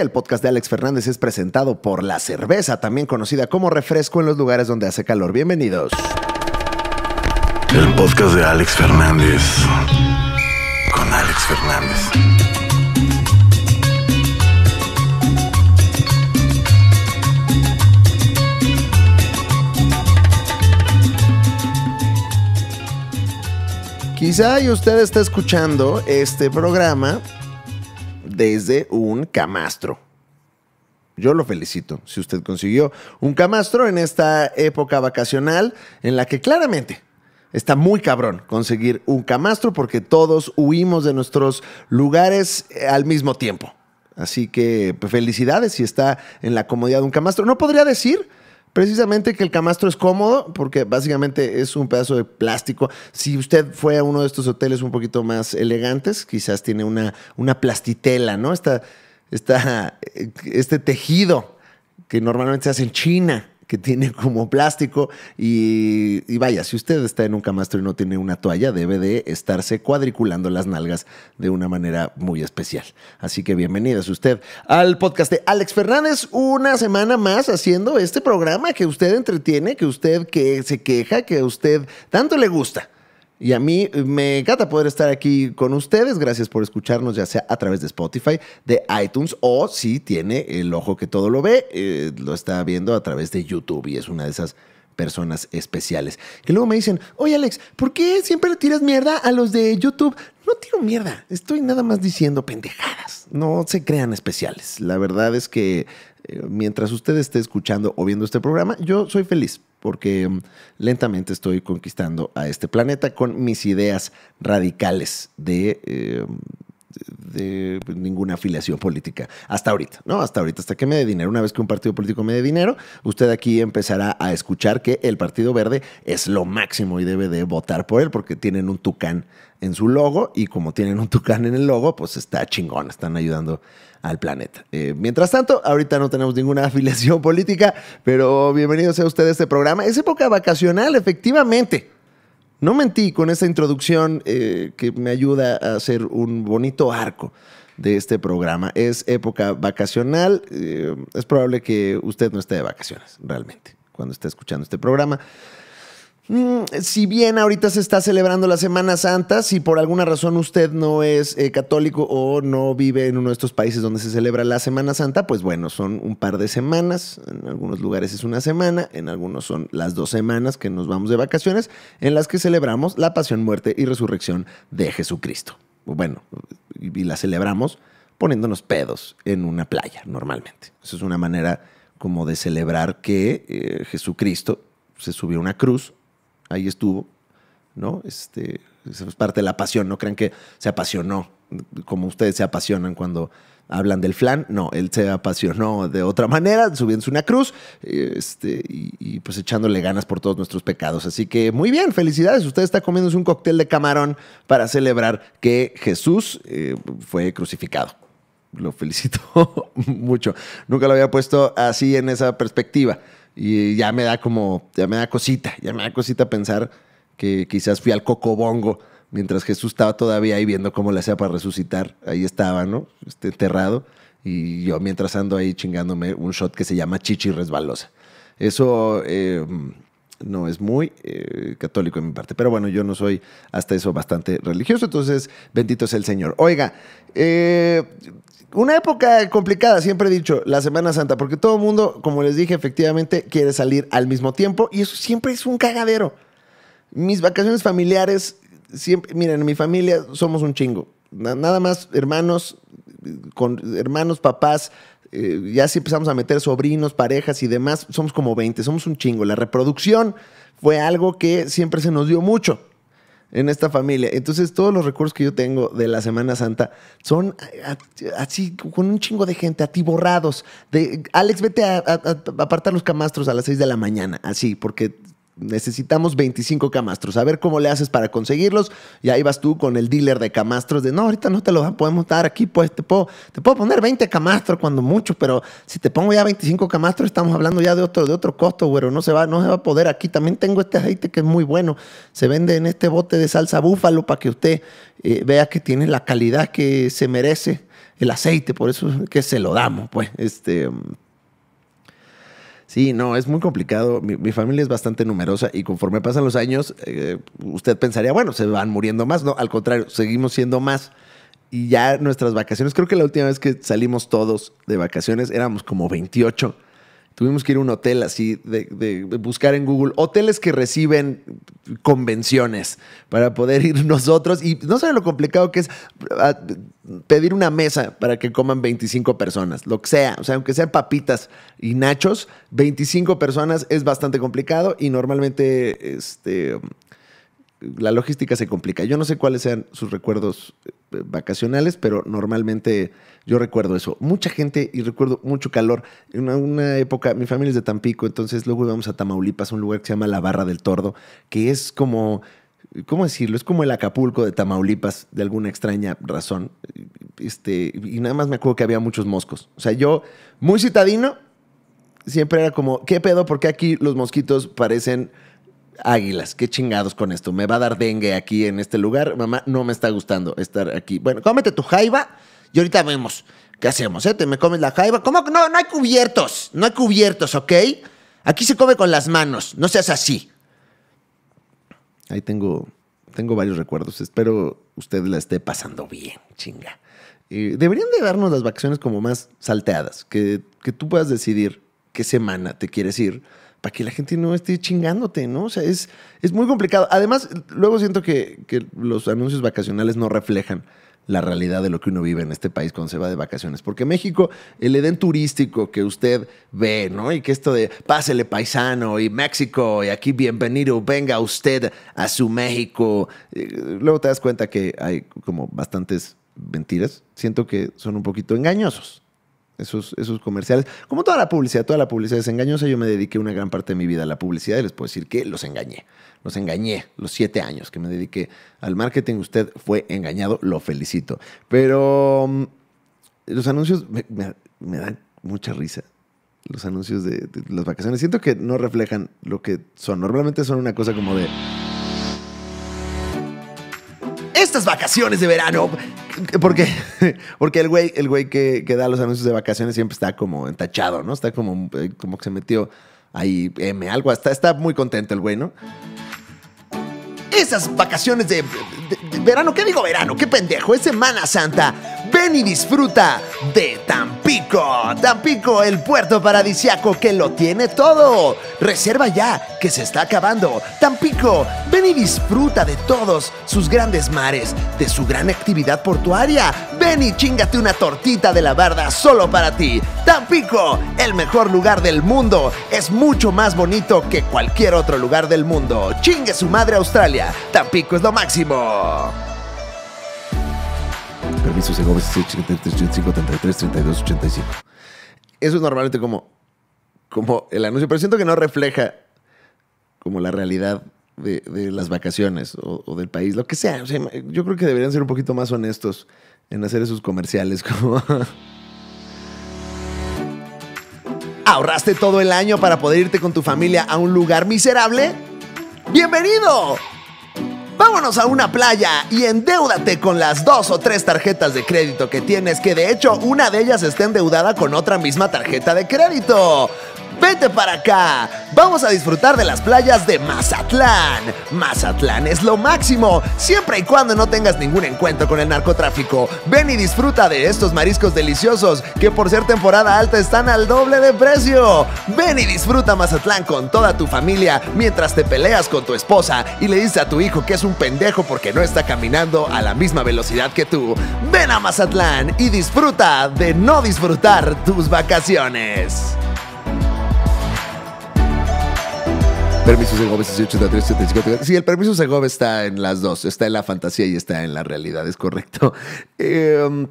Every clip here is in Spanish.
El podcast de Alex Fernández es presentado por la cerveza, también conocida como refresco en los lugares donde hace calor. Bienvenidos. El podcast de Alex Fernández. Con Alex Fernández. Quizá y usted está escuchando este programa desde un camastro. Yo lo felicito si usted consiguió un camastro en esta época vacacional en la que claramente está muy cabrón conseguir un camastro porque todos huimos de nuestros lugares eh, al mismo tiempo. Así que pues, felicidades si está en la comodidad de un camastro. No podría decir Precisamente que el camastro es cómodo porque básicamente es un pedazo de plástico. Si usted fue a uno de estos hoteles un poquito más elegantes, quizás tiene una, una plastitela, ¿no? Esta, esta, eh, este tejido que normalmente se hace en China que tiene como plástico. Y, vaya, si usted está en un camastro y no tiene una toalla, debe de estarse cuadriculando las nalgas de una manera muy especial. Así que bienvenidos usted al podcast de Alex Fernández, una semana más haciendo este programa que usted entretiene, que usted que se queja, que a usted tanto le gusta. Y a mí me encanta poder estar aquí con ustedes. Gracias por escucharnos, ya sea a través de Spotify, de iTunes o si tiene el ojo que todo lo ve, eh, lo está viendo a través de YouTube y es una de esas personas especiales. Que luego me dicen, oye Alex, ¿por qué siempre le tiras mierda a los de YouTube? No tiro mierda, estoy nada más diciendo pendejadas. No se crean especiales. La verdad es que eh, mientras usted esté escuchando o viendo este programa, yo soy feliz porque mm, lentamente estoy conquistando a este planeta con mis ideas radicales de, eh, pues, ninguna afiliación política. Hasta ahorita, ¿no? Hasta ahorita, hasta que me dé dinero. Una vez que un partido político me dé dinero, usted aquí empezará a escuchar que el Partido Verde es lo máximo y debe de votar por él porque tienen un tucán en su logo y como tienen un tucán en el logo, pues está chingón, están ayudando al planeta. Eh, mientras tanto, ahorita no tenemos ninguna afiliación política, pero bienvenidos a ustedes a este programa. Es época vacacional, efectivamente. No mentí con esa introducción eh, que me ayuda a hacer un bonito arco de este programa. Es época vacacional. Eh, es probable que usted no esté de vacaciones, realmente, cuando esté escuchando este programa. Mm, si bien ahorita se está celebrando la Semana Santa, si por alguna razón usted no es eh, católico o no vive en uno de estos países donde se celebra la Semana Santa, pues bueno, son un par de semanas, en algunos lugares es una semana, en algunos son las dos semanas que nos vamos de vacaciones, en las que celebramos la pasión, muerte y resurrección de Jesucristo. Bueno, y la celebramos poniéndonos pedos en una playa normalmente. Esa es una manera como de celebrar que eh, Jesucristo se subió a una cruz ahí estuvo, ¿no? Este, es parte de la pasión, no crean que se apasionó, como ustedes se apasionan cuando hablan del flan, no, él se apasionó de otra manera, subiéndose una cruz este, y, pues echándole ganas por todos nuestros pecados. Así que muy bien, felicidades, usted está comiéndose un cóctel de camarón para celebrar que Jesús eh, fue crucificado. Lo felicito mucho, nunca lo había puesto así en esa perspectiva. Y ya me da como, ya me da cosita, ya me da cosita pensar que quizás fui al cocobongo mientras Jesús estaba todavía ahí viendo cómo le hacía para resucitar. Ahí estaba, ¿no? Este, enterrado. Y yo mientras ando ahí chingándome un shot que se llama Chichi Resbalosa. Eso em, no es muy eh, católico en mi parte. Pero bueno, yo no soy hasta eso bastante religioso. Entonces, bendito sea el Señor. Oiga, eh, una época complicada, siempre he dicho, la Semana Santa, porque todo el mundo, como les dije, efectivamente quiere salir al mismo tiempo y eso siempre es un cagadero. Mis vacaciones familiares, siempre, miren, en mi familia somos un chingo. Nada más hermanos, con hermanos, papás, eh, ya si empezamos a meter sobrinos, parejas y demás, somos como 20, somos un chingo. La reproducción fue algo que siempre se nos dio mucho en esta familia. Entonces, todos los recursos que yo tengo de la Semana Santa son eh, así, con un chingo de gente, atiborrados. De, Alex, vete a, a apartar los camastros a las 6 de la mañana, así, porque necesitamos 25 camastros, a ver cómo le haces para conseguirlos. Y ahí vas tú con el dealer de camastros de, no, ahorita no te lo podemos dar aquí, pues te puedo, te puedo poner 20 camastros cuando mucho, pero si te pongo ya 25 camastros, estamos hablando ya de otro, de otro costo, güero, no se, va, no se va a poder aquí. También tengo este aceite que es muy bueno, se vende en este bote de salsa búfalo para que usted eh, vea que tiene la calidad que se merece el aceite, por eso que se lo damos, pues, este... Sí, no, es muy complicado. Mi, familia es bastante numerosa y conforme pasan los años, eh, usted pensaría, bueno, se van muriendo más. No, al contrario, seguimos siendo más. Y ya nuestras vacaciones, creo que la última vez que salimos todos de vacaciones éramos como 28. Tuvimos que ir a un hotel así, de, buscar en Google hoteles que reciben convenciones para poder ir nosotros. Y no saben lo complicado que es ah, pedir una mesa para que coman 25 personas, lo que sea. O sea, aunque sean papitas y nachos, 25 personas es bastante complicado y normalmente este, la logística se complica. Yo no sé cuáles sean sus recuerdos eh, vacacionales, pero normalmente yo recuerdo eso. Mucha gente y recuerdo mucho calor. En una, época, mi familia es de Tampico, entonces luego íbamos a Tamaulipas, un lugar que se llama La Barra del Tordo, que es como, ¿cómo decirlo? Es como el Acapulco de Tamaulipas, de alguna extraña razón. Este, y nada más me acuerdo que había muchos moscos. O sea, yo, muy citadino, siempre era como, ¿qué pedo? Porque aquí los mosquitos parecen águilas, qué chingados con esto. Me va a dar dengue aquí en este lugar. Mamá, no me está gustando estar aquí. Bueno, cómete tu jaiba y ahorita vemos qué hacemos. ¿eh? Te me comes la jaiba. ¿Cómo? No, no hay cubiertos. No hay cubiertos, ¿ok? Aquí se come con las manos. No seas así. Ahí tengo, tengo varios recuerdos. Espero usted la esté pasando bien, chinga. Eh, deberían de darnos las vacaciones como más salteadas, que, que tú puedas decidir qué semana te quieres ir para que la gente no esté chingándote, ¿no? O sea, es, es muy complicado. Además, luego siento que, los anuncios vacacionales no reflejan la realidad de lo que uno vive en este país cuando se va de vacaciones. Porque México, el edén turístico que usted ve, ¿no? Y que esto de pásele paisano y México y aquí bienvenido, venga usted a su México. Eh, luego te das cuenta que hay como bastantes mentiras. Siento que son un poquito engañosos. Esos, comerciales, como toda la publicidad, toda la publicidad es engañosa. Yo me dediqué una gran parte de mi vida a la publicidad y les puedo decir que los engañé. Los engañé los siete años que me dediqué al marketing. Usted fue engañado, lo felicito. Pero mm, los anuncios me, dan mucha risa los anuncios de, las vacaciones. Siento que no reflejan lo que son. Normalmente son una cosa como de estas vacaciones de verano. Porque, porque el güey, el güey que, da los anuncios de vacaciones siempre está como entachado, ¿no? Está como, eh, como que se metió ahí M, algo. Está, está muy contento el güey, ¿no? Esas vacaciones de, de verano, ¿qué digo verano? ¡Qué pendejo! Es Semana Santa. Ven y disfruta de Tampico. Tampico, el puerto paradisiaco que lo tiene todo. Reserva ya, que se está acabando. Tampico, ven y disfruta de todos sus grandes mares, de su gran actividad portuaria. Ven y chingate una tortita de la barda solo para ti. Tampico, el mejor lugar del mundo, es mucho más bonito que cualquier otro lugar del mundo. Chingue su madre Australia. Tampico es lo máximo. Permiso, Segovia 32 85. Eso es normalmente como, como el anuncio, pero siento que no refleja como la realidad de, las vacaciones o, del país, lo que sea. sea. Yo creo que deberían ser un poquito más honestos en hacer esos comerciales. Como ¿Ahorraste todo el año para poder irte con tu familia a un lugar miserable? ¡Bienvenido! Vámonos a una playa y endeúdate con las dos o tres tarjetas de crédito que tienes, que de hecho una de ellas está endeudada con otra misma tarjeta de crédito vete para acá. Vamos a disfrutar de las playas de Mazatlán. Mazatlán es lo máximo, siempre y cuando no tengas ningún encuentro con el narcotráfico. Ven y disfruta de estos mariscos deliciosos que por ser temporada alta están al doble de precio. Ven y disfruta Mazatlán con toda tu familia mientras te peleas con tu esposa y le dices a tu hijo que es un pendejo porque no está caminando a la misma velocidad que tú. Ven a Mazatlán y disfruta de no disfrutar tus vacaciones. Permiso Sí, el permiso Segov está en las dos. Está en la fantasía y está en la realidad, es correcto. Em,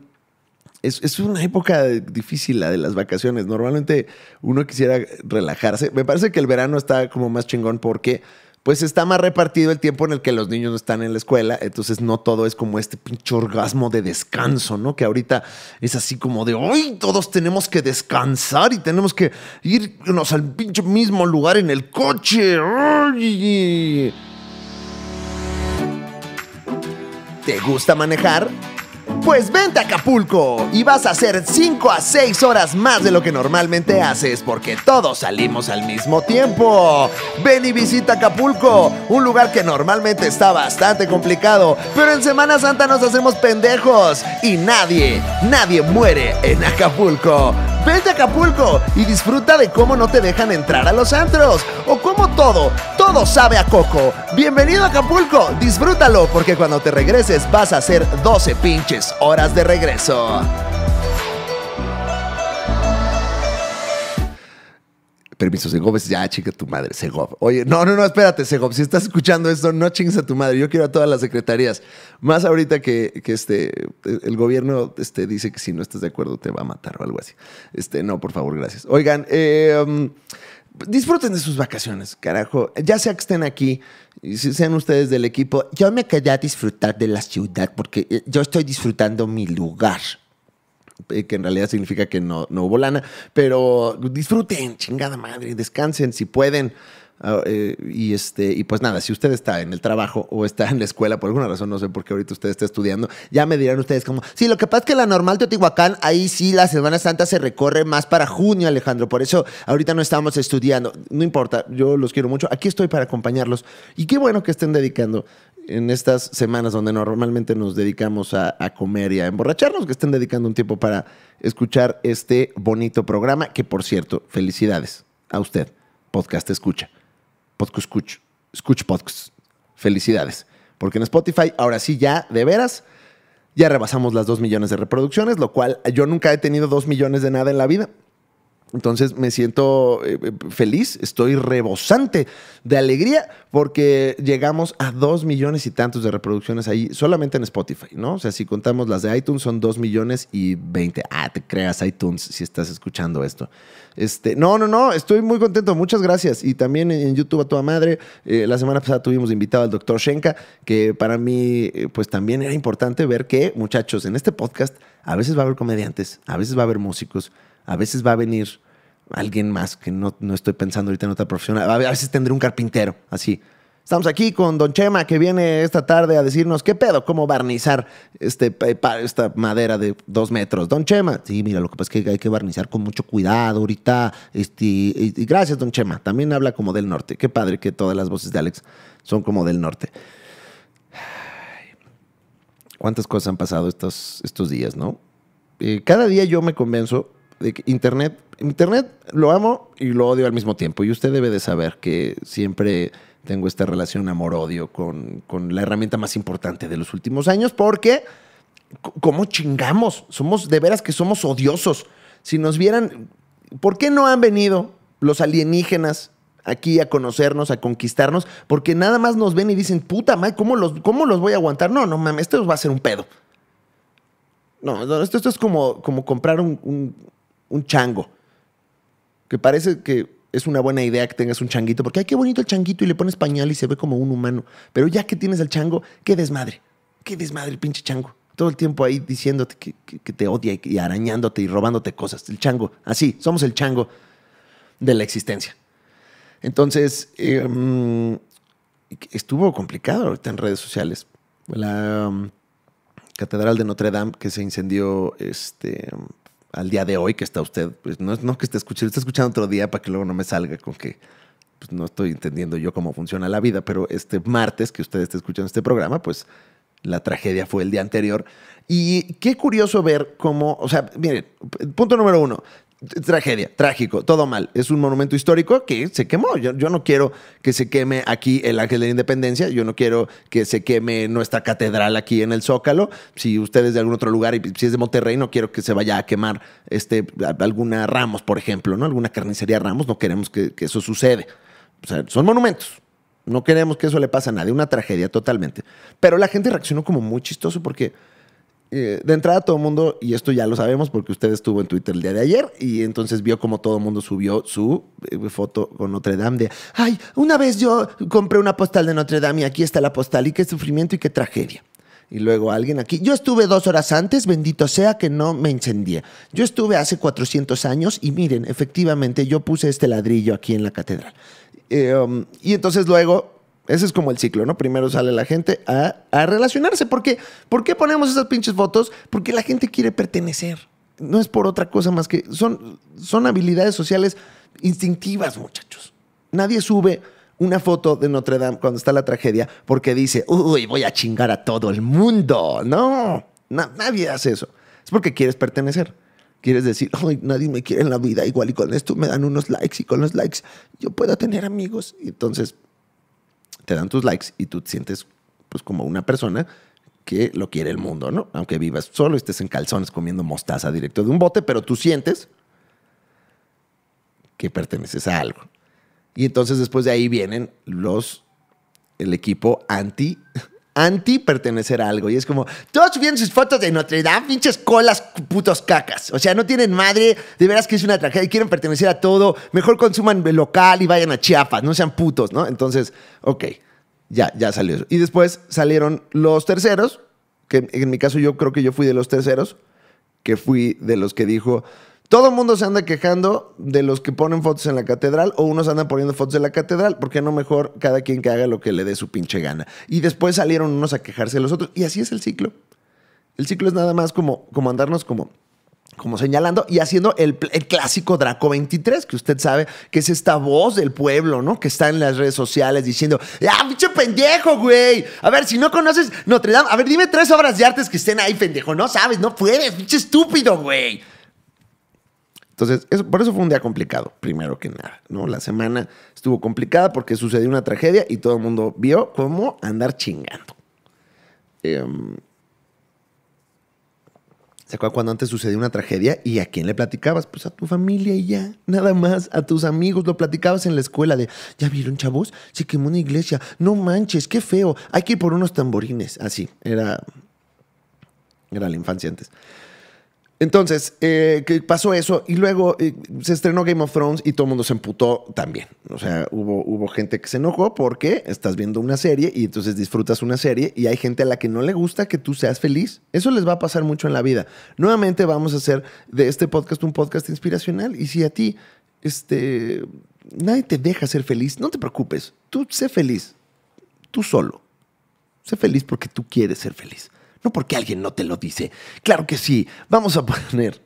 es, es, una época difícil la de las vacaciones. Normalmente uno quisiera relajarse. Me parece que el verano está como más chingón porque pues está más repartido el tiempo en el que los niños no están en la escuela, entonces no todo es como este pinche orgasmo de descanso, ¿no? Que ahorita es así como de, hoy todos tenemos que descansar y tenemos que irnos al pinche mismo lugar en el coche. ¿Te gusta manejar? Pues vente a Acapulco y vas a hacer 5 a 6 horas más de lo que normalmente haces porque todos salimos al mismo tiempo. Ven y visita Acapulco, un lugar que normalmente está bastante complicado, pero en Semana Santa nos hacemos pendejos y nadie, nadie muere en Acapulco. Vete a Acapulco y disfruta de cómo no te dejan entrar a los antros o cómo todo, todo sabe a coco. Bienvenido a Acapulco, disfrútalo porque cuando te regreses vas a hacer 12 pinches horas de regreso. permiso, Segov ya, chica tu madre, Segov. Oye, no, no, no, espérate, Segov, si estás escuchando esto, no chingues a tu madre, yo quiero a todas las secretarías. Más ahorita que, este, el gobierno este, dice que si no estás de acuerdo te va a matar o algo así. Este, no, por favor, gracias. Oigan, em, Disfruten de sus vacaciones, carajo. Ya sea que estén aquí, y sean ustedes del equipo. Yo me quedé a disfrutar de la ciudad porque eh, yo estoy disfrutando mi lugar. Eh, que en realidad significa que no, no hubo lana. Pero disfruten, chingada madre, descansen si pueden. Ah, eh, y este y pues nada, si usted está en el trabajo o está en la escuela, por alguna razón, no sé por qué ahorita usted está estudiando, ya me dirán ustedes como, sí, lo que pasa es que la normal de Teotihuacán, ahí sí la Semana Santa se recorre más para junio, Alejandro, por eso ahorita no estamos estudiando, no importa, yo los quiero mucho, aquí estoy para acompañarlos y qué bueno que estén dedicando en estas semanas donde normalmente nos dedicamos a, comer y a emborracharnos, que estén dedicando un tiempo para escuchar este bonito programa, que por cierto, felicidades a usted, Podcast Escucha, Podcast Escucha, Escucha Podcast, felicidades, porque en Spotify ahora sí ya, de veras, ya rebasamos las 2 millones de reproducciones, lo cual yo nunca he tenido 2 millones de nada en la vida, entonces me siento eh, eh, feliz, estoy rebosante de alegría porque llegamos a dos millones y tantos de reproducciones ahí solamente en Spotify, ¿no? O sea, si contamos las de iTunes son dos millones y veinte. Ah, te creas iTunes si estás escuchando esto. Este, no, no, no, estoy muy contento, muchas gracias. Y también en YouTube a toda madre, eh, la semana pasada tuvimos invitado al doctor Shenka, que para mí pues también era importante ver que, muchachos, en este podcast a veces va a haber comediantes, a veces va a haber músicos a veces va a venir alguien más que no, no estoy pensando ahorita en otra profesión. A veces tendré un carpintero, así. Estamos aquí con Don Chema, que viene esta tarde a decirnos qué pedo, cómo barnizar este, esta madera de dos metros. Don Chema, sí, mira, lo que pasa es que hay que barnizar con mucho cuidado ahorita. Este, y, gracias, Don Chema. También habla como del norte. Qué padre que todas las voces de Alex son como del norte. ¿Cuántas cosas han pasado estos, estos días, no? Eh, cada día yo me convenzo Internet, Internet lo amo y lo odio al mismo tiempo. Y usted debe de saber que siempre tengo esta relación amor-odio con, la herramienta más importante de los últimos años porque, ¿cómo chingamos? Somos, de veras que somos odiosos. Si nos vieran, ¿por qué no han venido los alienígenas aquí a conocernos, a conquistarnos, porque nada más nos ven y dicen, puta madre, ¿cómo los, cómo los voy a aguantar? No, no mames, esto va a ser un pedo. No, esto, esto es como, como comprar un, un chango. Que parece que es una buena idea que tengas un changuito, porque hay qué bonito el changuito y le pones pañal y se ve como un humano. Pero ya que tienes al chango, qué desmadre, qué desmadre el pinche chango. Todo el tiempo ahí diciéndote que, te odia y, arañándote y robándote cosas. El chango, así, somos el chango de la existencia. Entonces, em, estuvo complicado ahorita en redes sociales. La em, Catedral de Notre Dame que se incendió este, al día de hoy que está usted, pues no es no que esté escuchando, está escuchando otro día para que luego no me salga con que pues, no estoy entendiendo yo cómo funciona la vida, pero este martes que usted está escuchando este programa, pues la tragedia fue el día anterior. Y qué curioso ver cómo, o sea, miren, punto número uno, tragedia, trágico, todo mal. Es un monumento histórico que se quemó. Yo, no quiero que se queme aquí el Ángel de la Independencia, yo no quiero que se queme nuestra catedral aquí en el Zócalo. Si usted es de algún otro lugar, y si es de Monterrey, no quiero que se vaya a quemar este, alguna Ramos, por ejemplo, ¿no? Alguna carnicería Ramos, no queremos que, eso sucede. son monumentos. No queremos que eso le pase a nadie, una tragedia totalmente. Pero la gente reaccionó como muy chistoso porque eh, de entrada todo el mundo, y esto ya lo sabemos porque usted estuvo en Twitter el día de ayer y entonces vio como todo el mundo subió su eh, foto con Notre Dame de, ay, una vez yo compré una postal de Notre Dame y aquí está la postal y qué sufrimiento y qué tragedia. Y luego alguien aquí, yo estuve dos horas antes, bendito sea que no me encendía Yo estuve hace 400 años y miren, efectivamente yo puse este ladrillo aquí en la catedral. Eh, um, y entonces luego ese es como el ciclo, ¿no? Primero sale la gente a, relacionarse. ¿Por qué? ¿Por qué ponemos esas pinches fotos? Porque la gente quiere pertenecer. No es por otra cosa más que son, son habilidades sociales instintivas, muchachos. Nadie sube una foto de Notre Dame cuando está la tragedia porque dice, uy, voy a chingar a todo el mundo. No, nadie hace eso. Es porque quieres pertenecer. Quieres decir, uy, nadie me quiere en la vida, igual y con esto me dan unos likes y con los likes yo puedo tener amigos. Y entonces te dan tus likes y tú te sientes pues como una persona que lo quiere el mundo, ¿no? Aunque vivas solo, estés en calzones comiendo mostaza directo de un bote, pero tú sientes que perteneces a algo. Y entonces después de ahí vienen los el equipo anti anti pertenecer a algo. Y es como, todos subían sus fotos de Notre Dame, pinches colas, putos cacas. O sea, no tienen madre, de veras que es una tragedia y quieren pertenecer a todo. Mejor consuman local y vayan a Chiapas, no sean putos, ¿no? Entonces, ok, ya, ya salió eso. Y después salieron los terceros, que en mi caso yo creo que yo fui de los terceros, que fui de los que dijo, todo el mundo se anda quejando de los que ponen fotos en la catedral o unos andan poniendo fotos en la catedral, porque no mejor cada quien que haga lo que le dé su pinche gana. Y después salieron unos a quejarse de los otros y así es el ciclo. El ciclo es nada más como, como andarnos como como señalando y haciendo el, clásico Draco 23, que usted sabe que es esta voz del pueblo, ¿no? Que está en las redes sociales diciendo, ¡ah, pinche pendejo, güey! A ver, si no conoces Notre Dame, a ver, dime tres obras de artes que estén ahí, pendejo, no sabes, no puedes, pinche estúpido, güey. Entonces, por eso fue un día complicado, primero que nada, ¿no? La semana estuvo complicada porque sucedió una tragedia y todo el mundo vio cómo andar chingando. Em, ¿Se acuerdan cuando antes sucedió una tragedia y a quién le platicabas? Pues a tu familia y ya, nada más, a tus amigos, lo platicabas en la escuela de, ya vieron chavos, se quemó una iglesia, no manches, qué feo, hay que ir por unos tamborines, así, era, era la infancia antes. Entonces, eh, pasó eso y luego eh, se estrenó Game of Thrones y todo el mundo se emputó también. O sea, hubo, gente que se enojó porque estás viendo una serie y entonces disfrutas una serie y hay gente a la que no le gusta que tú seas feliz. Eso les va a pasar mucho en la vida. Nuevamente vamos a hacer de este podcast un podcast inspiracional y si a ti, este, nadie te deja ser feliz, no te preocupes, tú sé feliz, tú solo. Sé feliz porque tú quieres ser feliz. No porque alguien no te lo dice. Claro que sí. Vamos a poner...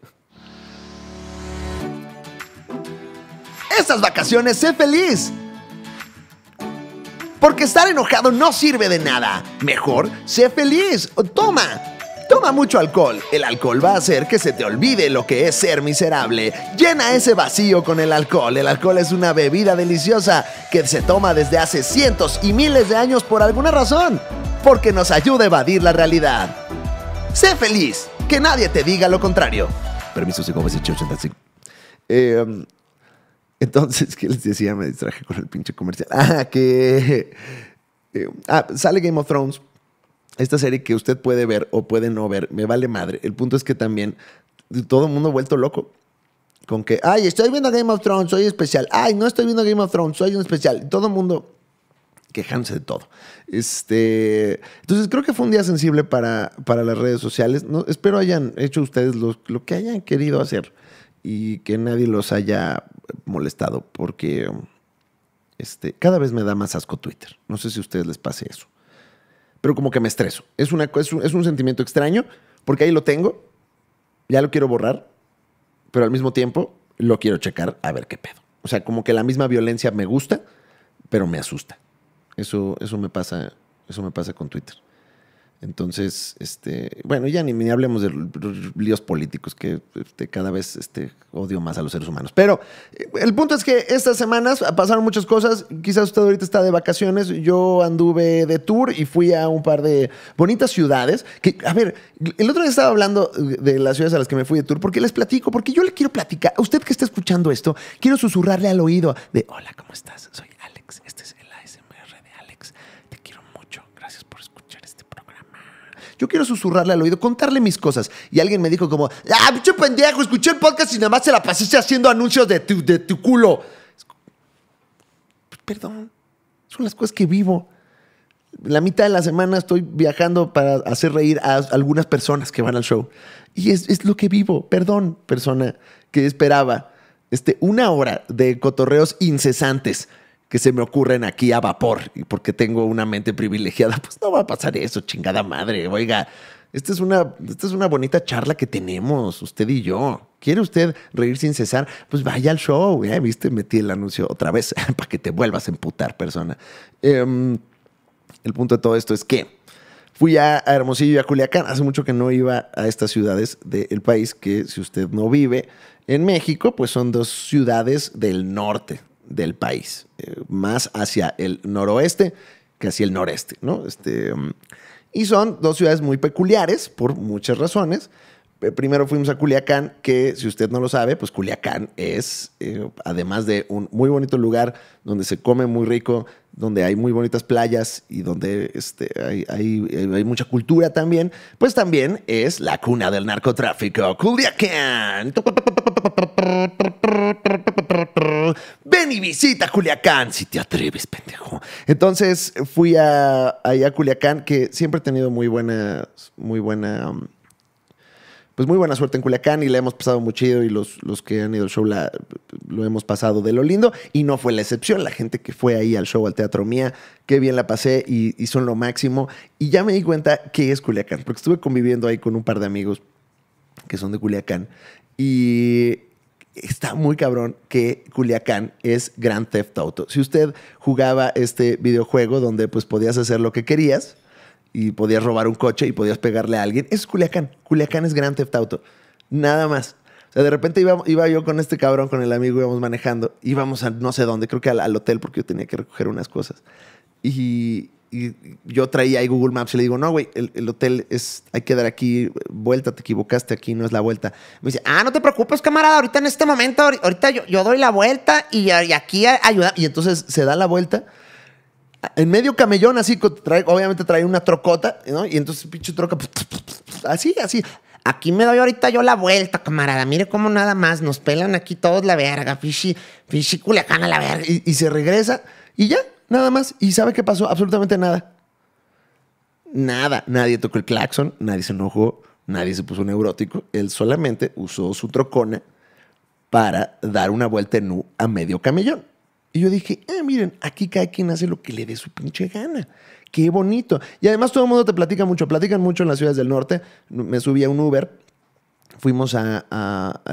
Estas vacaciones, sé feliz. Porque estar enojado no sirve de nada. Mejor, sé feliz. Toma. Toma mucho alcohol. El alcohol va a hacer que se te olvide lo que es ser miserable. Llena ese vacío con el alcohol. El alcohol es una bebida deliciosa que se toma desde hace cientos y miles de años por alguna razón porque nos ayuda a evadir la realidad. Sé feliz, que nadie te diga lo contrario. Permiso, si como eh, Entonces, ¿qué les decía? Me distraje con el pinche comercial. Ah, que. Em, ah, sale Game of Thrones. Esta serie que usted puede ver o puede no ver, me vale madre. El punto es que también todo el mundo vuelto loco con que, ay, estoy viendo Game of Thrones, soy especial. Ay, no estoy viendo Game of Thrones, soy un especial. Todo el mundo quejanse de todo. Este, entonces creo que fue un día sensible para, para las redes sociales. No, espero hayan hecho ustedes lo, que hayan querido hacer y que nadie los haya molestado porque este, cada vez me da más asco Twitter. No sé si a ustedes les pase eso. Pero como que me estreso. Es, una, es un sentimiento extraño porque ahí lo tengo, ya lo quiero borrar, pero al mismo tiempo lo quiero checar a ver qué pedo. O sea, como que la misma violencia me gusta, pero me asusta. Eso, me pasa, eso me pasa con Twitter. Entonces, este, bueno, ya ni, ni hablemos de líos políticos, que este, cada vez este, odio más a los seres humanos. Pero eh, el punto es que estas semanas pasaron muchas cosas. Quizás usted ahorita está de vacaciones. Yo anduve de tour y fui a un par de bonitas ciudades. Que, a ver, el otro día estaba hablando de las ciudades a las que me fui de tour, porque les platico, porque yo le quiero platicar. usted que está escuchando esto, quiero susurrarle al oído de: Hola, ¿cómo estás? Soy Alex. Este es yo quiero susurrarle al oído, contarle mis cosas. Y alguien me dijo como, ah, bicho pendejo, escuché el podcast y nada más se la pasaste haciendo anuncios de tu, de tu culo. Perdón, son las cosas que vivo. La mitad de la semana estoy viajando para hacer reír a algunas personas que van al show. Y es, es lo que vivo. Perdón, persona que esperaba este, una hora de cotorreos incesantes que se me ocurren aquí a vapor y porque tengo una mente privilegiada, pues no va a pasar eso, chingada madre. Oiga, esta es una, es una bonita charla que tenemos, usted y yo. ¿Quiere usted reír sin cesar? Pues vaya al show, ¿eh? ¿viste? Metí el anuncio otra vez para que te vuelvas a emputar, persona. Em, el punto de todo esto es que fui a, Hermosillo y a Culiacán. Hace mucho que no iba a estas ciudades del país que si usted no vive en México, pues son dos ciudades del norte del país, eh, más hacia el noroeste que hacia el noreste, ¿no? Este, mm, y son dos ciudades muy peculiares por muchas razones primero fuimos a Culiacán, que si usted no lo sabe, pues Culiacán es, además de un muy bonito lugar donde se come muy rico, donde hay muy bonitas playas y donde este, hay, hay, mucha cultura también, pues también es la cuna del narcotráfico, Culiacán. Ven y visita Culiacán, si te atreves, pendejo. Entonces fui a, a Culiacán, que siempre he tenido muy buena, muy buena pues muy buena suerte en Culiacán y la hemos pasado muy chido y los, los que han ido al show lo hemos pasado de lo lindo y no fue la excepción, la gente que fue ahí al show, al Teatro Mía, qué bien la pasé y, y son lo máximo y ya me di cuenta que es Culiacán, porque estuve conviviendo ahí con un par de amigos que son de Culiacán y está muy cabrón que Culiacán es Grand Theft Auto. Si usted jugaba este videojuego donde pues podías hacer lo que querías, y podías robar un coche y podías pegarle a alguien. es Culiacán. Culiacán es Grand Theft Auto. Nada más. O sea, de repente iba, yo con este cabrón, con el amigo, íbamos manejando. Íbamos a no sé dónde, creo que al, hotel, porque yo tenía que recoger unas cosas. Y, yo traía ahí Google Maps y le digo, no, güey, el, hotel es, hay que dar aquí vuelta, te equivocaste, aquí no es la vuelta. Me dice, ah, no te preocupes, camarada, ahorita en este momento, ahorita yo, yo doy la vuelta y, y aquí ayuda. Y entonces se da la vuelta en medio camellón, así, trae, obviamente trae una trocota, ¿no? Y entonces, pinche troca, pues, pues, pues, así, así. Aquí me doy ahorita yo la vuelta, camarada. Mire cómo nada más nos pelan aquí todos la verga, pichi, pichi culiacana la verga. Y, se regresa y ya, nada más. ¿Y sabe qué pasó? Absolutamente nada. Nada. Nadie tocó el claxon, nadie se enojó, nadie se puso neurótico. Él solamente usó su trocona para dar una vuelta en a medio camellón. Y yo dije, ah, miren, aquí cada quien hace lo que le dé su pinche gana. Qué bonito. Y además todo el mundo te platica mucho, platican mucho en las ciudades del norte. Me subí a un Uber, fuimos al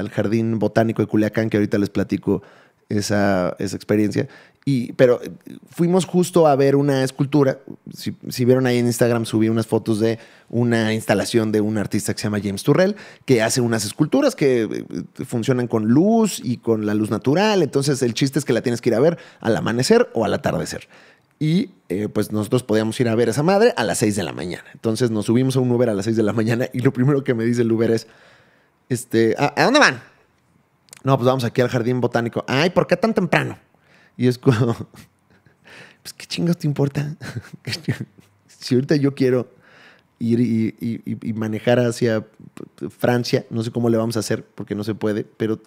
Jardín Botánico de Culiacán, que ahorita les platico esa, esa experiencia. Y, pero eh, fuimos justo a ver una escultura. Si, vieron ahí en Instagram, subí unas fotos de una instalación de un artista que se llama James Turrell, que hace unas esculturas que eh, funcionan con luz y con la luz natural. Entonces, el chiste es que la tienes que ir a ver al amanecer o al atardecer. Y eh, pues nosotros podíamos ir a ver a esa madre a las 6 de la mañana. Entonces nos subimos a un Uber a las 6 de la mañana y lo primero que me dice el Uber es, este, ¿a dónde van? No, pues vamos aquí al jardín botánico. Ay, ¿por qué tan temprano? Y es como, pues qué chingas te importa. si ahorita yo quiero ir y, manejar hacia Francia, no sé cómo le vamos a hacer porque no se puede, pero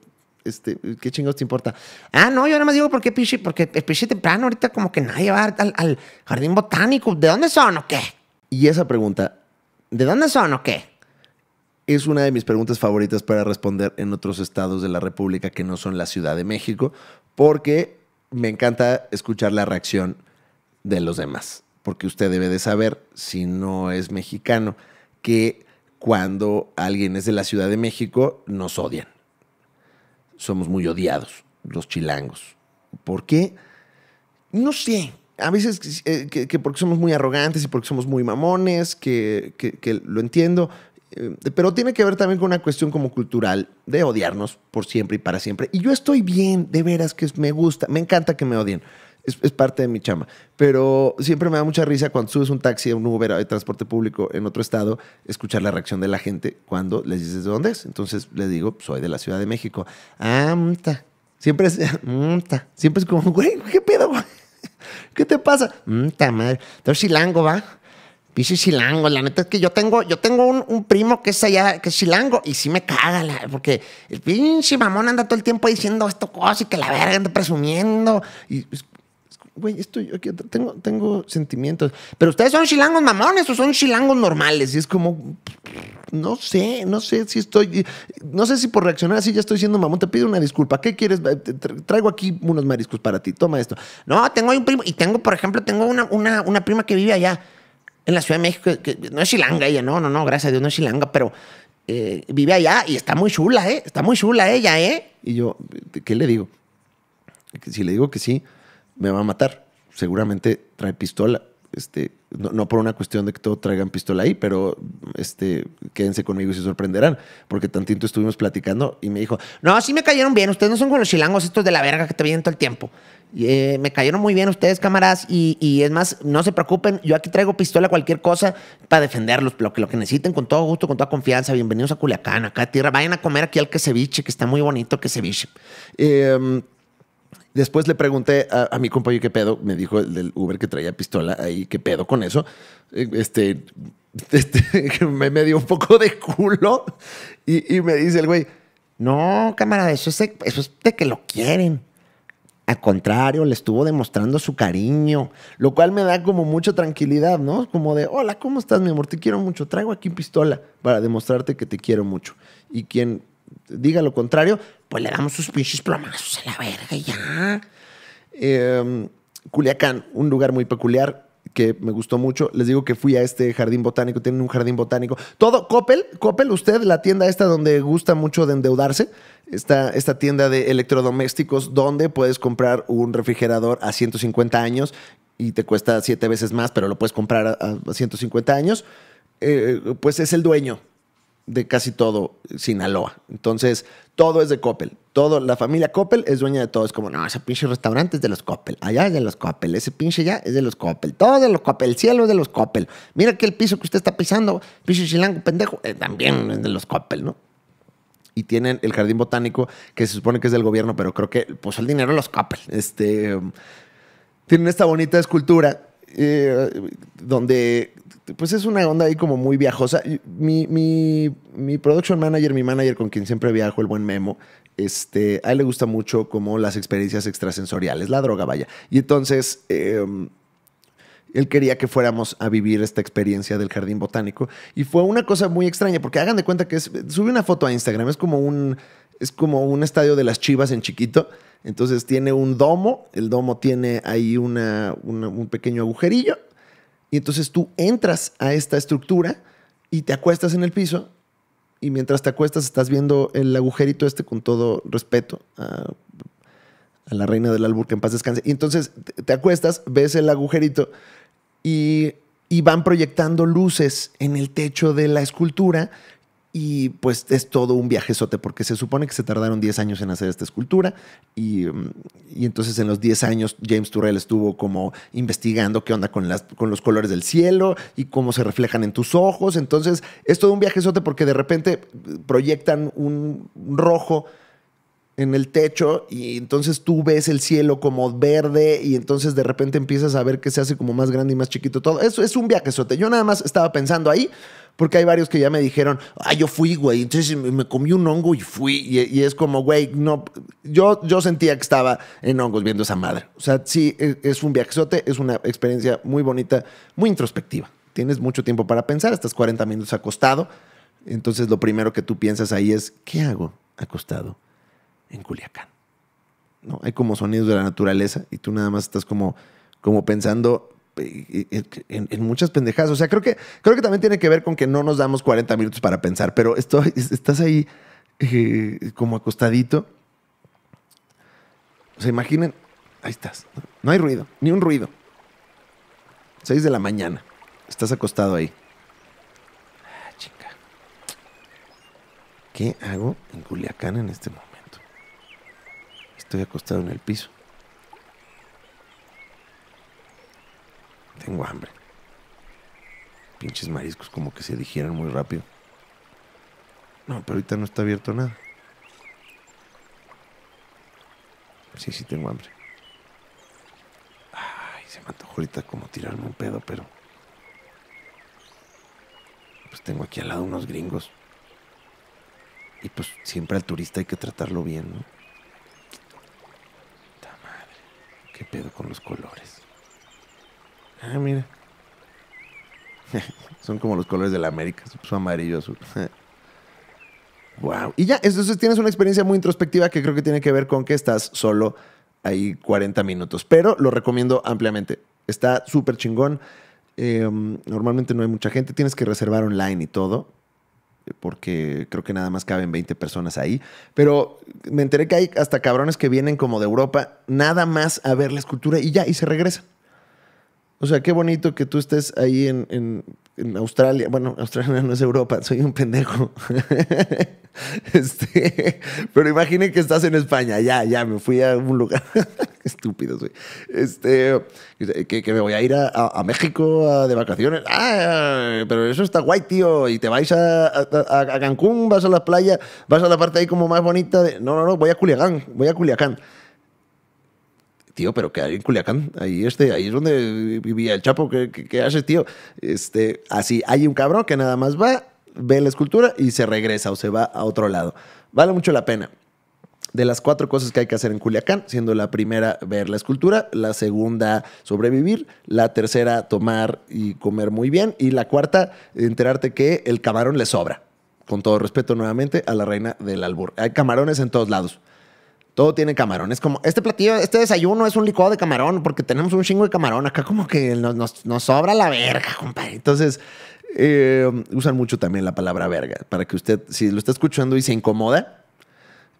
este, ¿qué chingados te importa? Ah, no, yo nada más digo ¿por qué pichi, porque es pichi temprano, ahorita como que nadie va al jardín botánico. ¿De dónde son o qué? Y esa pregunta, ¿de dónde son o qué? es una de mis preguntas favoritas para responder en otros estados de la República que no son la Ciudad de México, porque me encanta escuchar la reacción de los demás, porque usted debe de saber, si no es mexicano, que cuando alguien es de la Ciudad de México, nos odian. Somos muy odiados, los chilangos. ¿Por qué? No sé. A veces eh, que, porque somos muy arrogantes y porque somos muy mamones, que lo entiendo eh, pero tiene que ver también con una cuestión como cultural de odiarnos por siempre y para siempre. Y yo estoy bien, de veras que me gusta, me encanta que me odien. Es, es, parte de mi chama. Pero siempre me da mucha risa cuando subes un taxi, un Uber, de transporte público en otro estado, escuchar la reacción de la gente cuando les dices de dónde es. Entonces les digo, pues, soy de la Ciudad de México. Ah, Siempre es, Siempre es como, güey, ¿qué pedo, güey? ¿Qué te pasa? Mta, madre. chilango, va. Pinche chilango, la neta es que yo tengo, yo tengo un, primo que es allá, que es chilango, y sí me caga, la, porque el pinche mamón anda todo el tiempo diciendo esto cosa y que la verga anda presumiendo. Y, pues, güey, esto yo tengo, tengo sentimientos. Pero ustedes son chilangos mamones o son chilangos normales. Y es como, no sé, no sé si estoy, no sé si por reaccionar así ya estoy siendo mamón. Te pido una disculpa. ¿Qué quieres? Traigo aquí unos mariscos para ti. Toma esto. No, tengo ahí un primo. Y tengo, por ejemplo, tengo una, una, una prima que vive allá en la Ciudad de México, que no es chilanga ella, no, no, no, gracias a Dios no es chilanga, pero eh, vive allá y está muy chula, ¿eh? Está muy chula ella, ¿eh? Y yo, ¿qué le digo? Si le digo que sí, me va a matar. Seguramente trae pistola. Este, no, por una cuestión de que todos traigan pistola ahí, pero este, quédense conmigo y se sorprenderán, porque tantito estuvimos platicando y me dijo, no, sí me cayeron bien, ustedes no son como los chilangos estos de la verga que te vienen todo el tiempo. Eh, me cayeron muy bien ustedes, cámaras, y, es más, no se preocupen, yo aquí traigo pistola, cualquier cosa, para defenderlos, lo que, lo que necesiten, con todo gusto, con toda confianza. Bienvenidos a Culiacán, acá a tierra. Vayan a comer aquí al que ceviche, que está muy bonito que ceviche. Em, después le pregunté a, mi compañero qué pedo. Me dijo el del Uber que traía pistola ahí, qué pedo con eso. Eh, este, este me, dio un poco de culo y, me dice el güey, no, cámara, eso es, eso es de que lo quieren. Al contrario, le estuvo demostrando su cariño, lo cual me da como mucha tranquilidad, ¿no? Como de, hola, ¿cómo estás, mi amor? Te quiero mucho, traigo aquí pistola para demostrarte que te quiero mucho. Y quien diga lo contrario, pues le damos sus pinches plomazos a la verga y ya. Em, Culiacán, un lugar muy peculiar que me gustó mucho. Les digo que fui a este jardín botánico, tienen un jardín botánico. Todo, Coppel, Coppel, usted, la tienda esta donde gusta mucho de endeudarse, esta, esta tienda de electrodomésticos donde puedes comprar un refrigerador a 150 años y te cuesta siete veces más, pero lo puedes comprar a, 150 años, eh, pues es el dueño de casi todo Sinaloa. Entonces, todo es de Coppel todo, la familia Coppel es dueña de todo. Es como, no, ese pinche restaurante es de los Coppel, allá es de los Coppel, ese pinche ya es de los Coppel, todo de los Coppel, el cielo es de los Coppel. Mira que el piso que usted está pisando, pinche chilango pendejo, eh, también es de los Coppel, ¿no? Y tienen el jardín botánico que se supone que es del gobierno, pero creo que pues el dinero los Coppel. Este, um, tienen esta bonita escultura eh, donde pues es una onda ahí como muy viajosa. Mi, mi, production manager, mi manager con quien siempre viajo, el buen Memo, este, a él le gusta mucho como las experiencias extrasensoriales, la droga, vaya. Y entonces, em, él quería que fuéramos a vivir esta experiencia del jardín botánico. Y fue una cosa muy extraña, porque hagan de cuenta que es, sube una foto a Instagram, es como un, es como un estadio de las chivas en chiquito. Entonces tiene un domo, el domo tiene ahí un pequeño agujerillo y entonces tú entras a esta estructura y te acuestas en el piso y mientras te acuestas estás viendo el agujerito este con todo respeto a, la reina del albur que en paz descanse. Y entonces te acuestas, ves el agujerito y, y van proyectando luces en el techo de la escultura y pues es todo un viajezote, porque se supone que se tardaron 10 años en hacer esta escultura. Y, mm, entonces en los 10 años James Turrell estuvo como investigando qué onda con, las, con los colores del cielo y cómo se reflejan en tus ojos. Entonces es todo un viajezote porque de repente eh, proyectan un rojo en el techo y entonces tú ves el cielo como verde y entonces de repente empiezas a ver que se hace como más grande y más chiquito todo. Eso es un viajezote. Yo nada más estaba pensando ahí porque hay varios que ya me dijeron, ah, yo fui, güey, entonces me comí un hongo y fui. Y, es como, güey, no, yo, yo sentía que estaba en hongos viendo esa madre. O sea, sí, e, es un viajezote, es una experiencia muy bonita, muy introspectiva. Tienes mucho tiempo para pensar, estás 40 minutos acostado, entonces lo primero que tú piensas ahí es, ¿qué hago acostado? en Culiacán. ¿no? Hay como sonidos de la naturaleza y tú nada más estás como, como pensando eh, eh, eh, en, muchas pendejadas. O sea, creo que, creo que también tiene que ver con que no nos damos 40 minutos para pensar, pero estás ahí como acostadito. O sea, imaginen, ahí estás. No hay ruido, ni un ruido. Seis de la mañana. Estás acostado ahí. Ah, chinga. ¿Qué hago en Culiacán en este momento? acostado en el piso. Tengo hambre. Pinches mariscos como que se digieran muy rápido. No, pero ahorita no está abierto nada. Sí, sí tengo hambre. Ay, se me antojó ahorita como tirarme un pedo, pero... Pues tengo aquí al lado unos gringos. Y pues siempre al turista hay que tratarlo bien, ¿no? ¿Qué pedo con los colores? Ah, mira. Son como los colores de la América, su amarillo, azul. wow. Y ya, entonces tienes una experiencia muy introspectiva que creo que tiene que ver con que estás solo ahí 40 minutos, pero lo recomiendo ampliamente. Está súper chingón. Em, normalmente no hay mucha gente, tienes que reservar online y todo porque creo que nada más caben 20 personas ahí. Pero me enteré que hay hasta cabrones que vienen como de Europa nada más a ver la escultura y ya, y se regresan. O sea, qué bonito que tú estés ahí en, en en Australia, bueno, Australia no es Europa, soy un pendejo. este, pero imaginen que estás en España, ya, ya, me fui a un lugar. Estúpido soy. Este, que, que me voy a ir a, a, México a, de vacaciones. Ah, pero eso está guay, tío. Y te vais a, Cancún, vas a la playa, vas a la parte ahí como más bonita. De... No, no, no, voy a Culiacán, voy a Culiacán tío, pero que hay en Culiacán, ahí, este, ahí es donde vivía el Chapo, ¿qué, haces, tío? Este, así, hay un cabrón que nada más va, ve la escultura y se regresa o se va a otro lado. Vale mucho la pena. De las cuatro cosas que hay que hacer en Culiacán, siendo la primera ver la escultura, la segunda sobrevivir, la tercera tomar y comer muy bien y la cuarta enterarte que el camarón le sobra. Con todo respeto nuevamente a la reina del albur. Hay camarones en todos lados todo tiene camarón. Es como, este platillo, este desayuno es un licuado de camarón, porque tenemos un chingo de camarón. Acá como que nos, sobra la verga, compadre. Entonces, eh, usan mucho también la palabra verga, para que usted, si lo está escuchando y se incomoda,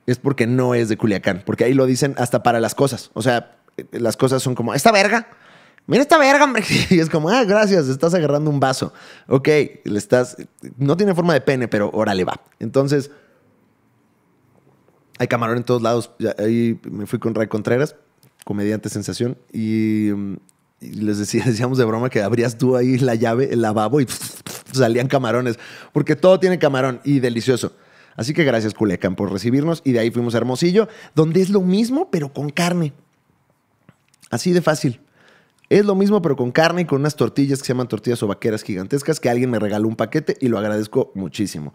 es porque no es de Culiacán, porque ahí lo dicen hasta para las cosas. O sea, eh, las cosas son como, esta verga. Mira esta verga, hombre. Y es como, ah, gracias, estás agarrando un vaso. Ok, le estás. No tiene forma de pene, pero órale va. Entonces, hay camarón en todos lados. Ahí me fui con Ray Contreras, comediante sensación, y, les decía, decíamos de broma que abrías tú ahí la llave, el lavabo y salían camarones, porque todo tiene camarón y delicioso. Así que gracias Culecan por recibirnos y de ahí fuimos a Hermosillo, donde es lo mismo pero con carne. Así de fácil. Es lo mismo, pero con carne y con unas tortillas que se llaman tortillas o vaqueras gigantescas, que alguien me regaló un paquete y lo agradezco muchísimo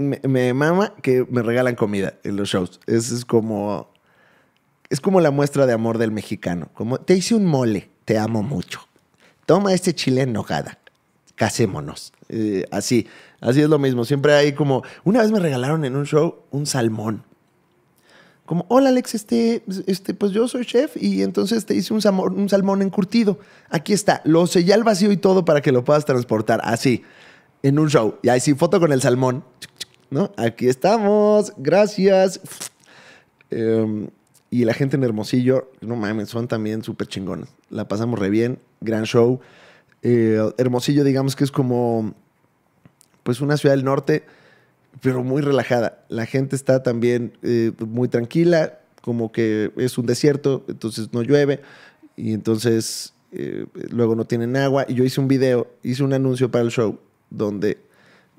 me, mama que me regalan comida en los shows. Es, es como. Es como la muestra de amor del mexicano. Como te hice un mole, te amo mucho. Toma este chile en nogada. Casémonos. Eh, así. Así es lo mismo. Siempre hay como. Una vez me regalaron en un show un salmón como, hola Alex, este, este, pues yo soy chef y entonces te hice un, salmón, un salmón encurtido. Aquí está, lo sellé al vacío y todo para que lo puedas transportar así, en un show. Y ahí sí, foto con el salmón. ¿no? Aquí estamos, gracias. Em, y la gente en Hermosillo, no mames, son también súper chingones. La pasamos re bien, gran show. Eh, Hermosillo, digamos que es como, pues una ciudad del norte, pero muy relajada. La gente está también eh, muy tranquila, como que es un desierto, entonces no llueve. Y entonces eh, luego no tienen agua. Y yo hice un video, hice un anuncio para el show donde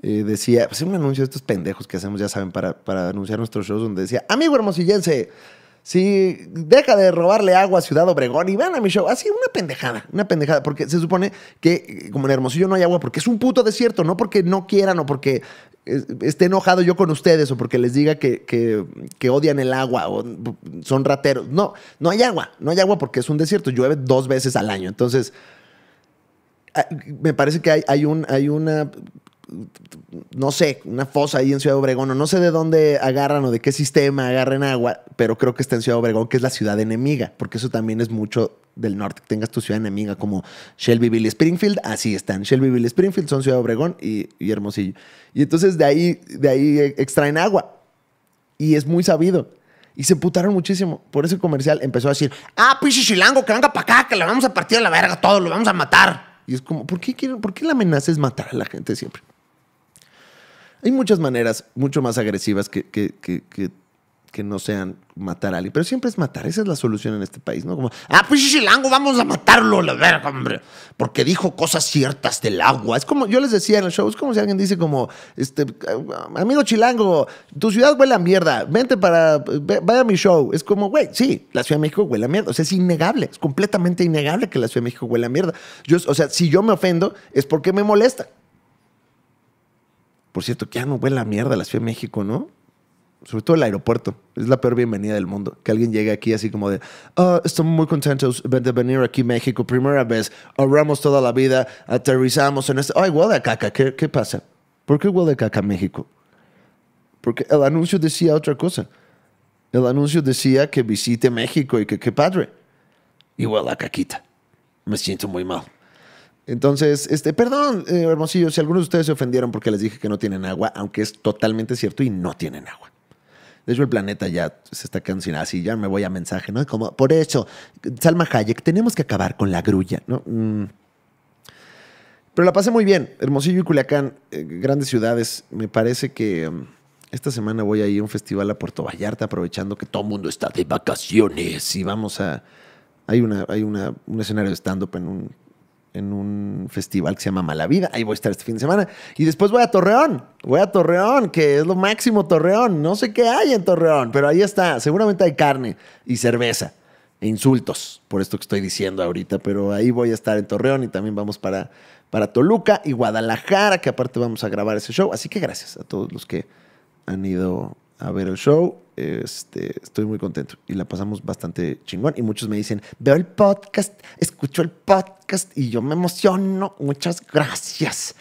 eh, decía, pues un anuncio de estos pendejos que hacemos, ya saben, para, para anunciar nuestros shows, donde decía, amigo hermosillense, si deja de robarle agua a Ciudad Obregón y van a mi show, así una pendejada, una pendejada, porque se supone que eh, como en Hermosillo no hay agua, porque es un puto desierto, no porque no quieran o porque eh, esté enojado yo con ustedes o porque les diga que, odian el agua o son rateros. No, no hay agua, no hay agua porque es un desierto, llueve dos veces al año. Entonces, ah, me parece que hay, hay, un, hay una no sé, una fosa ahí en Ciudad Obregón, o no sé de dónde agarran o de qué sistema agarren agua, pero creo que está en Ciudad Obregón, que es la ciudad enemiga, porque eso también es mucho del norte, tengas tu ciudad enemiga como Shelbyville y Springfield, así están, Shelbyville y Springfield son Ciudad Obregón y, Hermosillo. Y entonces de ahí, de ahí e, extraen agua, y es muy sabido. Y se putaron muchísimo. Por ese comercial empezó a decir, ah, pichichilango que venga para acá, que le vamos a partir a la verga todo, lo vamos a matar. Y es como, ¿por qué, ¿por qué la amenaza es matar a la gente siempre? Hay muchas maneras mucho más agresivas que, que, que, que, no sean matar a alguien, pero siempre es matar. Esa es la solución en este país, ¿no? Como, ah, pues chilango, vamos a matarlo, la verga, hombre, porque dijo cosas ciertas del agua. Es como, yo les decía en el show, es como si alguien dice como, este, amigo chilango, tu ciudad huele a mierda, vente para, vaya a mi show. Es como, güey, sí, la Ciudad de México huele a mierda. O sea, es innegable, es completamente innegable que la Ciudad de México huele a mierda. Yo, o sea, si yo me ofendo, es porque me molesta. Por cierto, que ya no huele la mierda la Ciudad de México, ¿no? Sobre todo el aeropuerto. Es la peor bienvenida del mundo. Que alguien llegue aquí así como de, oh, estamos muy contentos de venir aquí México. Primera vez, ahorramos toda la vida, aterrizamos en este... Ay, huele caca. ¿Qué, pasa? ¿Por qué huele a caca México? Porque el anuncio decía otra cosa. El anuncio decía que visite México y que qué padre. Y huele a caquita. Me siento muy mal. Entonces, este, perdón, eh, Hermosillo, si algunos de ustedes se ofendieron porque les dije que no tienen agua, aunque es totalmente cierto y no tienen agua. De hecho, el planeta ya se está quedando sin así, ya me voy a mensaje, ¿no? Como, por eso, Salma Hayek, tenemos que acabar con la grulla, ¿no? Mm. Pero la pasé muy bien. Hermosillo y Culiacán, eh, grandes ciudades. Me parece que mm, esta semana voy a ir a un festival a Puerto Vallarta, aprovechando que todo el mundo está de vacaciones y vamos a. Hay, una, hay un escenario de stand-up en un en un festival que se llama Mala Vida. Ahí voy a estar este fin de semana. Y después voy a Torreón. Voy a Torreón, que es lo máximo Torreón. No sé qué hay en Torreón, pero ahí está. Seguramente hay carne y cerveza e insultos por esto que estoy diciendo ahorita. Pero ahí voy a estar en Torreón y también vamos para, para Toluca y Guadalajara, que aparte vamos a grabar ese show. Así que gracias a todos los que han ido a ver el show. Este, estoy muy contento y la pasamos bastante chingón. Y muchos me dicen, veo el podcast, escucho el podcast y yo me emociono. Muchas gracias.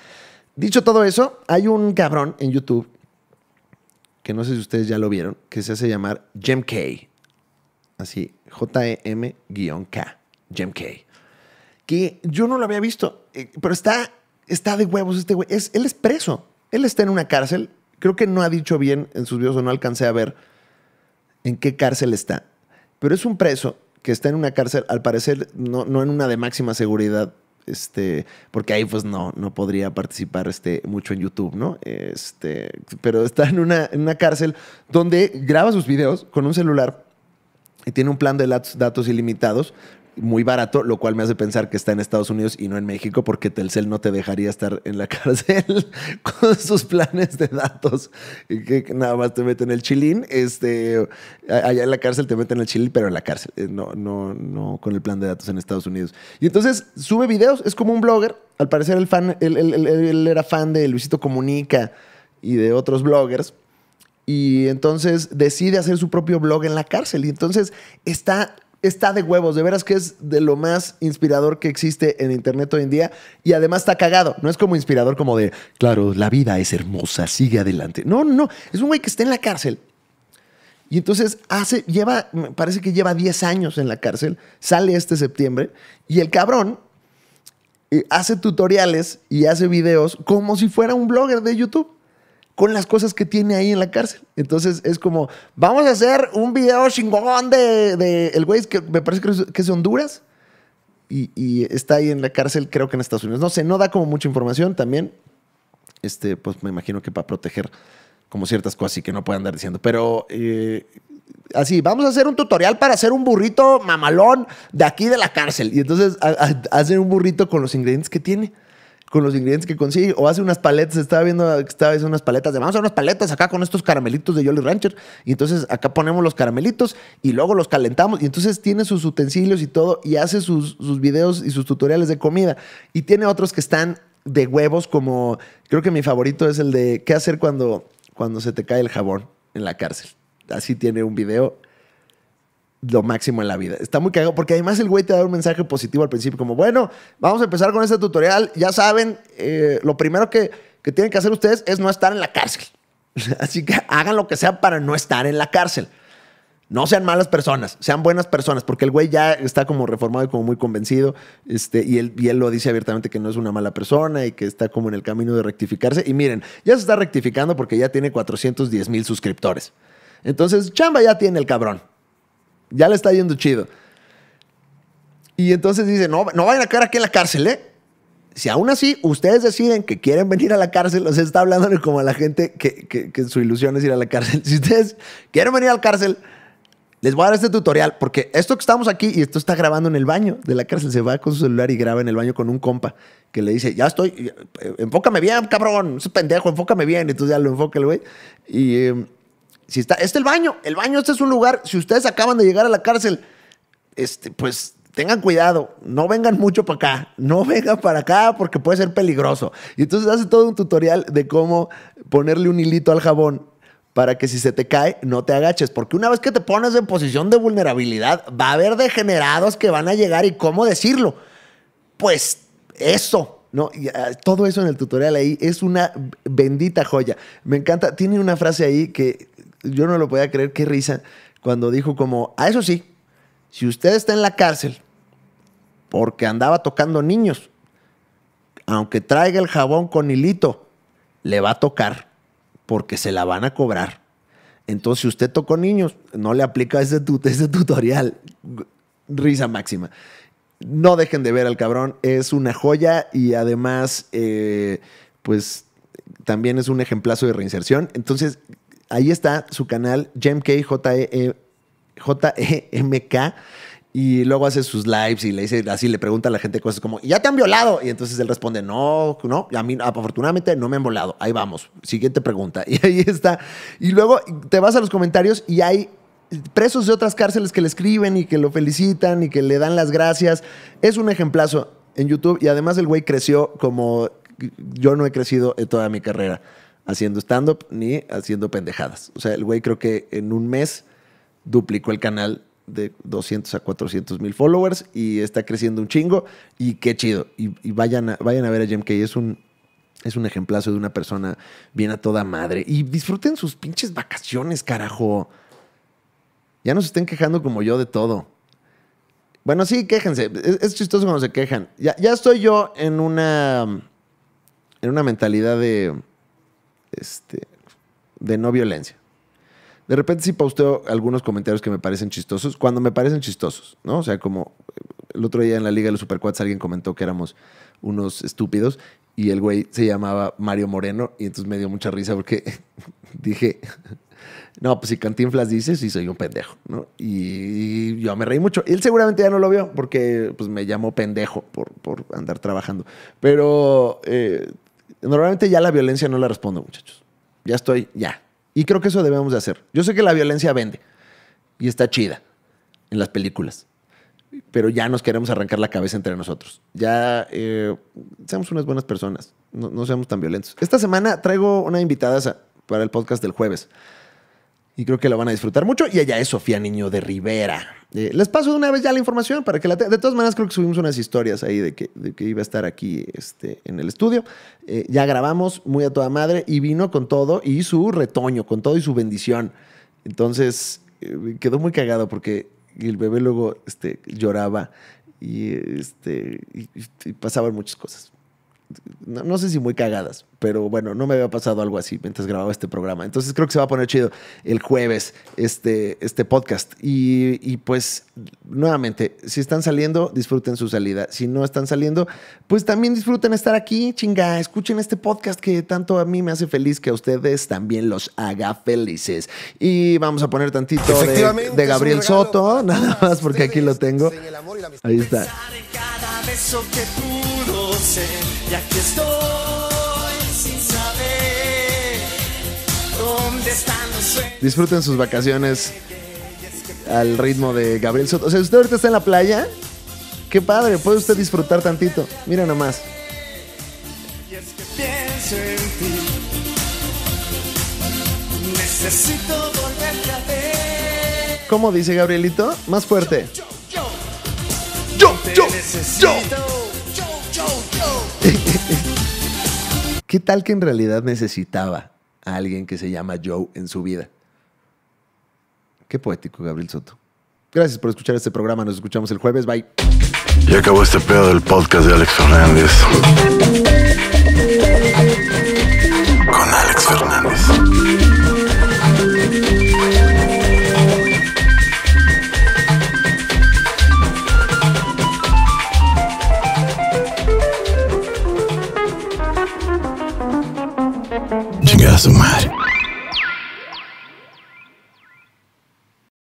Dicho todo eso, hay un cabrón en YouTube que no sé si ustedes ya lo vieron, que se hace llamar Jem K. Así, J-E-M-K. Jem K. Que yo no lo había visto, eh, pero está, está de huevos este güey. Es, él es preso. Él está en una cárcel. Creo que no ha dicho bien en sus videos o no alcancé a ver en qué cárcel está, pero es un preso que está en una cárcel, al parecer no, en una de máxima seguridad, este, porque ahí pues no, no podría participar este, mucho en YouTube, ¿no? Este, pero está en una, en una cárcel donde graba sus videos con un celular y tiene un plan de datos ilimitados, muy barato, lo cual me hace pensar que está en Estados Unidos y no en México, porque Telcel no te dejaría estar en la cárcel con sus planes de datos, y que nada más te meten el chilín. Este, allá en la cárcel te meten el chilín, pero en la cárcel, eh, no, no, no con el plan de datos en Estados Unidos. Y entonces sube videos, es como un blogger. Al parecer, el fan, él era fan de Luisito Comunica y de otros bloggers y entonces decide hacer su propio blog en la cárcel. Y entonces está está de huevos, de veras que es de lo más inspirador que existe en internet hoy en día y además está cagado, no es como inspirador como de, claro, la vida es hermosa, sigue adelante. No, no, es un güey que está en la cárcel. Y entonces hace lleva parece que lleva 10 años en la cárcel, sale este septiembre y el cabrón eh, hace tutoriales y hace videos como si fuera un blogger de YouTube con las cosas que tiene ahí en la cárcel. Entonces es como, vamos a hacer un video chingón de, de el güey que me parece que es de Honduras. Y, está ahí en la cárcel, creo que en Estados Unidos. No sé, no da como mucha información también. Este, pues me imagino que para proteger como ciertas cosas y que no puedan andar diciendo. Pero eh, así, vamos a hacer un tutorial para hacer un burrito mamalón de aquí de la cárcel. Y entonces hacer un burrito con los ingredientes que tiene con los ingredientes que consigue. O hace unas paletas, estaba viendo que estaba haciendo unas paletas de vamos a unas paletas acá con estos caramelitos de Jolly Rancher. Y entonces acá ponemos los caramelitos y luego los calentamos. Y entonces tiene sus utensilios y todo y hace sus, sus videos y sus tutoriales de comida. Y tiene otros que están de huevos, como creo que mi favorito es el de qué hacer cuando, cuando se te cae el jabón en la cárcel. Así tiene un video lo máximo en la vida. Está muy cagado, porque además el güey te da un mensaje positivo al principio, como, bueno, vamos a empezar con este tutorial. Ya saben, eh, lo primero que, tienen que hacer ustedes es no estar en la cárcel. Así que hagan lo que sea para no estar en la cárcel. No sean malas personas, sean buenas personas, porque el güey ya está como reformado y como muy convencido, este, y, él, y él lo dice abiertamente que no es una mala persona y que está como en el camino de rectificarse. Y miren, ya se está rectificando porque ya tiene 410 mil suscriptores. Entonces, chamba ya tiene el cabrón. Ya le está yendo chido. Y entonces dice, no, no vayan a caer aquí en la cárcel, ¿eh? Si aún así ustedes deciden que quieren venir a la cárcel, o sea, está hablando como a la gente que, su ilusión es ir a la cárcel. Si ustedes quieren venir a la cárcel, les voy a dar este tutorial, porque esto que estamos aquí y esto está grabando en el baño de la cárcel, se va con su celular y graba en el baño con un compa que le dice, ya estoy, eh, enfócame bien, cabrón, ese pendejo, enfócame bien. Y Entonces ya lo enfoca el güey. Y em, si está, este el baño, el baño este es un lugar, si ustedes acaban de llegar a la cárcel, este, pues tengan cuidado, no vengan mucho para acá, no vengan para acá porque puede ser peligroso. Y entonces hace todo un tutorial de cómo ponerle un hilito al jabón para que si se te cae no te agaches, porque una vez que te pones en posición de vulnerabilidad, va a haber degenerados que van a llegar y cómo decirlo. Pues eso, ¿no? Ah, todo eso en el tutorial ahí es una bendita joya. Me encanta, tiene una frase ahí que yo no lo podía creer, qué risa, cuando dijo como, a ah, eso sí, si usted está en la cárcel porque andaba tocando niños, aunque traiga el jabón con hilito, le va a tocar porque se la van a cobrar. Entonces, si usted tocó niños, no le aplica ese, tutorial. Risa máxima. No dejen de ver al cabrón, es una joya y además, eh, pues también es un ejemplazo de reinserción. Entonces, ahí está su canal, JMK, e, e y luego hace sus lives y le dice así, le pregunta a la gente cosas como, ¿ya te han violado? Y entonces él responde, no, no, a mí afortunadamente no me han violado. Ahí vamos, siguiente pregunta. Y ahí está. Y luego te vas a los comentarios y hay presos de otras cárceles que le escriben y que lo felicitan y que le dan las gracias. Es un ejemplazo en YouTube y además el güey creció como yo no he crecido en toda mi carrera haciendo stand-up ni haciendo pendejadas. O sea, el güey creo que en un mes duplicó el canal de 200 a 400 mil followers y está creciendo un chingo y qué chido. Y, vayan, a, vayan a ver a Jim es un, es un ejemplazo de una persona bien a toda madre. Y disfruten sus pinches vacaciones, carajo. Ya no se estén quejando como yo de todo. Bueno, sí, quéjense. Es, chistoso cuando se quejan. Ya, ya estoy yo en una, en una mentalidad de este, de no violencia. De repente sí posteo algunos comentarios que me parecen chistosos, cuando me parecen chistosos, ¿no? O sea, como el otro día en la Liga de los Supercuates alguien comentó que éramos unos estúpidos y el güey se llamaba Mario Moreno y entonces me dio mucha risa porque dije, no, pues si Cantinflas dices y soy un pendejo, ¿no? Y yo me reí mucho. Él seguramente ya no lo vio porque pues me llamó pendejo por, por andar trabajando. Pero eh, normalmente ya la violencia no la respondo, muchachos. Ya estoy, ya. Y creo que eso debemos de hacer. Yo sé que la violencia vende y está chida en las películas, pero ya nos queremos arrancar la cabeza entre nosotros. Ya eh, seamos unas buenas personas, no, no, seamos tan violentos. Esta semana traigo una invitada para el podcast del jueves y creo que la van a disfrutar mucho. Y allá es Sofía Niño de Rivera. Eh, les paso de una vez ya la información para que la De todas maneras, creo que subimos unas historias ahí de que, iba a estar aquí este, en el estudio. Eh, ya grabamos muy a toda madre y vino con todo y su retoño, con todo y su bendición. Entonces, eh, quedó muy cagado porque el bebé luego este, lloraba y, este, y pasaban muchas cosas no, sé si muy cagadas, pero bueno, no me había pasado algo así mientras grababa este programa. Entonces creo que se va a poner chido el jueves este, este podcast. Y, pues, nuevamente, si están saliendo, disfruten su salida. Si no están saliendo, pues también disfruten estar aquí, chinga. Escuchen este podcast que tanto a mí me hace feliz, que a ustedes también los haga felices. Y vamos a poner tantito de, Gabriel Soto, nada ah, más porque aquí lo tengo. Ahí está. Disfruten sus vacaciones al ritmo de Gabriel Soto. O sea, usted ahorita está en la playa. Qué padre, puede usted disfrutar tantito. Mira nomás. ¿Cómo dice Gabrielito? Más fuerte. yo. yo, yo. ¿Qué tal que en realidad necesitaba a alguien que se llama Joe en su vida? Qué poético, Gabriel Soto. Gracias por escuchar este programa. Nos escuchamos el jueves. Bye. y acabó este pedo del podcast de Alex Fernández. Con Alex Fernández. su